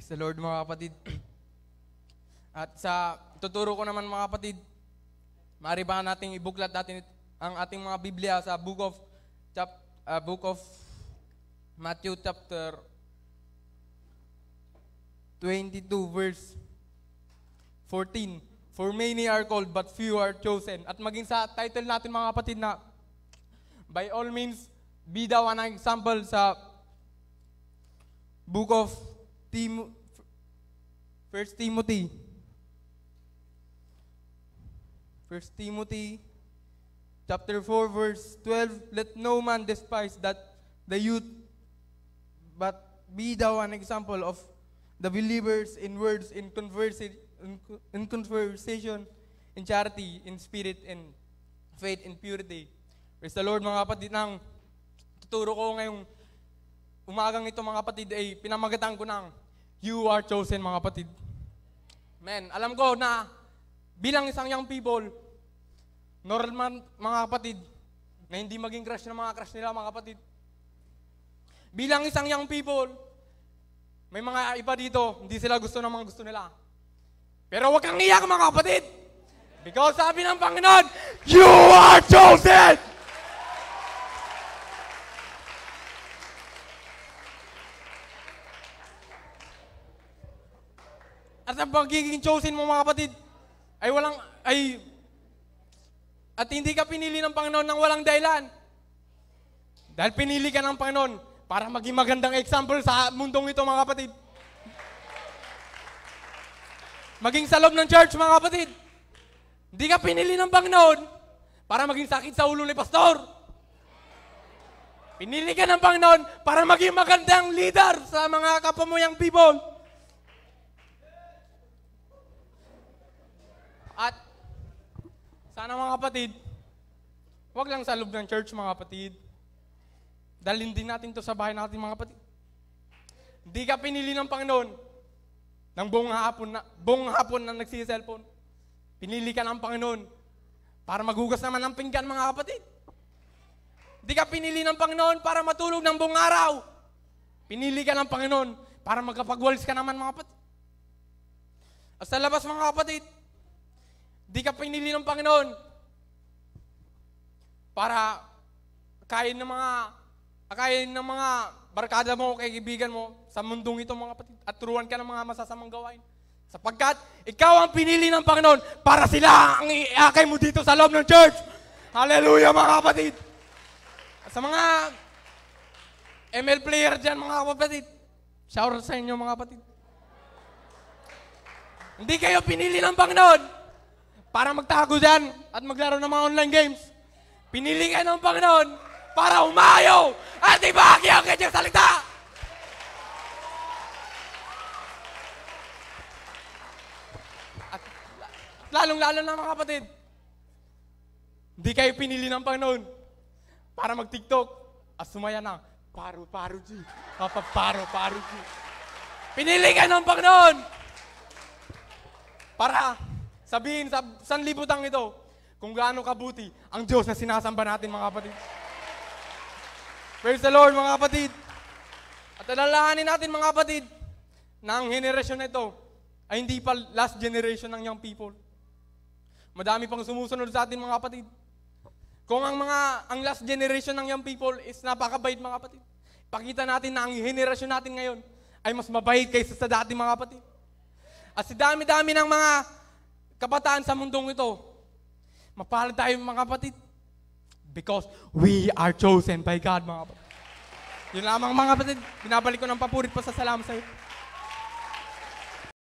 Praise the Lord mga kapatid. At sa tuturo ko naman mga kapatid, maaari ba nating ibuklat natin ang ating mga Biblia sa book of chap, uh, book of Matthew chapter 22 verse 14. For many are called but few are chosen. At maging sa title natin mga kapatid na by all means be thou an example sa book of Timo, 1 Timothy First Timothy chapter 4 verse 12 let no man despise that the youth but be thou an example of the believers in words in conversation in conversation in charity in spirit in faith in purity praise the Lord mga kapatid nang tuturo ko ngayong umagang ito mga kapatid ay eh, pinamagatan ko ng You are chosen mga kapatid. Men, alam ko na bilang isang young people, normal mga kapatid, na hindi maging crush ng mga crush nila mga kapatid. Bilang isang young people, may mga iba dito, hindi sila gusto ng mga gusto nila. Pero huwag kang iyak mga kapatid! Because sabi ng Panginoon, You are chosen! At ang pagiging chosen mo mga kapatid, ay walang, ay, at hindi ka pinili ng Panginoon ng walang dahilan. Dahil pinili ka ng Panginoon para maging magandang example sa mundong ito mga kapatid. Maging sa loob ng church mga kapatid. Hindi ka pinili ng Panginoon para maging sakit sa ulo ni pastor. Pinili ka ng Panginoon para maging magandang leader sa mga kapamuyang people. At sana mga kapatid, huwag lang sa loob ng church mga kapatid. Dalhin din natin to sa bahay natin mga kapatid. Hindi ka pinili ng Panginoon ng buong hapon na, buong hapon na nagsiselfon. Pinili ka ng Panginoon para maghugas naman ng pinggan mga kapatid. Hindi ka pinili ng Panginoon para matulog ng buong araw. Pinili ka ng Panginoon para magkapagwalis ka naman mga kapatid. At sa labas mga kapatid, Di ka pinili ng Panginoon para kain ng mga kain ng mga barkada mo, kaibigan mo sa mundong ito mga patid at turuan ka ng mga masasamang gawain. Sapagkat ikaw ang pinili ng Panginoon para sila ang iakay mo dito sa loob ng church. Hallelujah mga kapatid! sa mga ML player dyan mga kapatid, shower sa inyo mga kapatid. Hindi kayo pinili ng Panginoon para magtago dyan at maglaro ng mga online games. Pinili ka ng Panginoon para umayaw at ibahagi ang kanyang salita. At lalong-lalo na mga kapatid, hindi kayo pinili ng Panginoon para mag-TikTok at ah, sumaya na paru-paru G. Papa paru-paru G. Pinili ka ng Panginoon para Sabihin sa sanlibutan ito kung gaano kabuti ang Diyos na sinasamba natin mga kapatid. Praise the Lord mga kapatid. At alalahanin natin mga kapatid na ang generation na ito ay hindi pa last generation ng young people. Madami pang sumusunod sa atin mga kapatid. Kung ang mga ang last generation ng young people is napakabait mga kapatid. Pakita natin na ang henerasyon natin ngayon ay mas mabait kaysa sa dati mga kapatid. At si dami-dami ng mga kabataan sa mundong ito. Mapalad tayo mga kapatid. Because we are chosen by God, mga kapatid. Yun lamang mga kapatid. Binabalik ko ng papurit pa sa salam sa'yo.